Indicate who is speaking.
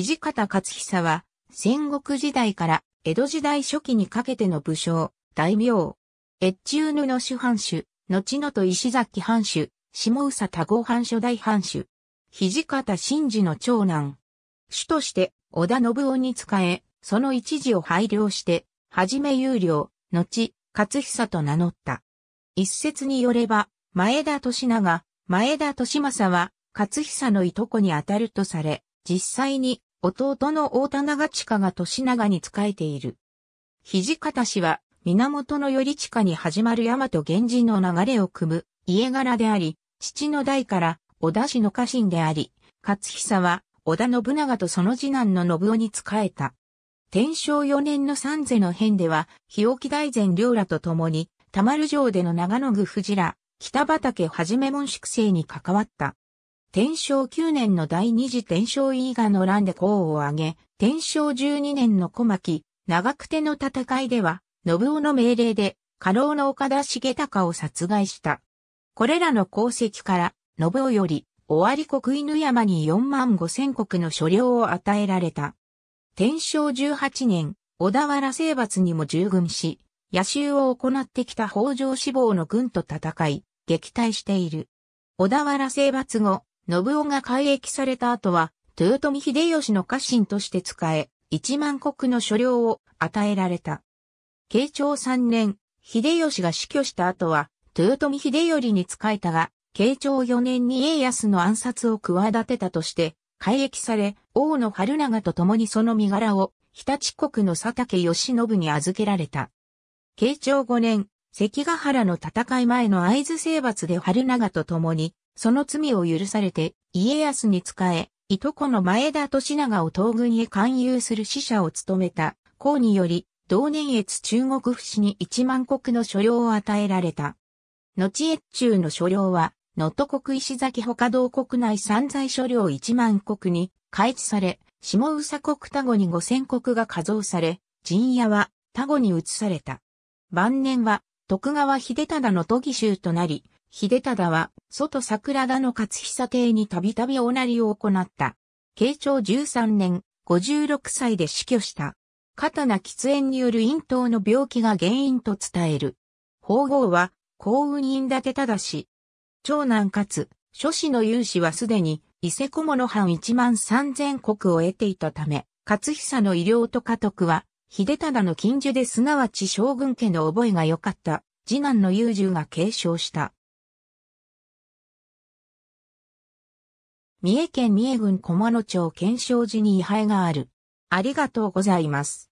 Speaker 1: 土方勝久は、戦国時代から江戸時代初期にかけての武将、大名、越中布主藩主、後のと石崎藩主、下宇佐多合藩初代藩主、土方真嗣の長男。主として、織田信夫に仕え、その一時を拝領して、はじめ有料、後、勝久と名乗った。一説によれば、前田利長、前田利政は、勝久のいとこにあたるとされ、実際に弟の大田長近が年長に仕えている。土方氏は源頼親に始まる大和源氏の流れを組む家柄であり、父の代から織田氏の家臣であり、勝久は織田信長とその次男の信夫に仕えた。天正4年の三世の変では、日置大前領らと共に、田丸城での長野具藤ら、北畠はじめ門粛生に関わった。天正9年の第二次天正伊賀の乱で功を挙げ、天正12年の小牧、長久手の戦いでは、信夫の命令で、家老の岡田重隆を殺害した。これらの功績から、信夫より、尾張国犬山に4万5千国の所領を与えられた。天正18年、小田原征伐にも従軍し、野襲を行ってきた北条志望の軍と戦い、撃退している。小田原征伐後、信夫が改役された後は、豊臣秀吉の家臣として仕え、一万国の所領を与えられた。慶長三年、秀吉が死去した後は、豊臣秀頼に仕えたが、慶長四年に家康の暗殺を企てたとして、改役され、王の春長と共にその身柄を、日立国の佐竹義信に預けられた。慶長五年、関ヶ原の戦い前の合図征伐で春長と共に、その罪を許されて、家康に仕え、いとこの前田利長を東軍へ勧誘する使者を務めた、公により、同年越中国府市に一万国の所領を与えられた。後越中の所領は、能登国石崎他道国内散在所領一万国に開置され、下宇佐国田語に五千国が加増され、陣屋は田語に移された。晩年は徳川秀忠の都議衆となり、秀忠は外桜田の勝久邸にたびたびおなりを行った。慶長13年、56歳で死去した。刀喫煙による咽頭の病気が原因と伝える。法号は、幸運院立てただし。長男かつ、諸子の勇士はすでに、伊勢小物藩1万3000国を得ていたため、勝久の医療と家督は、秀忠の近所ですなわち将軍家の覚えが良かった、次男の優柔が継承した。三重県三重郡駒野町県証寺に位牌がある。ありがとうございます。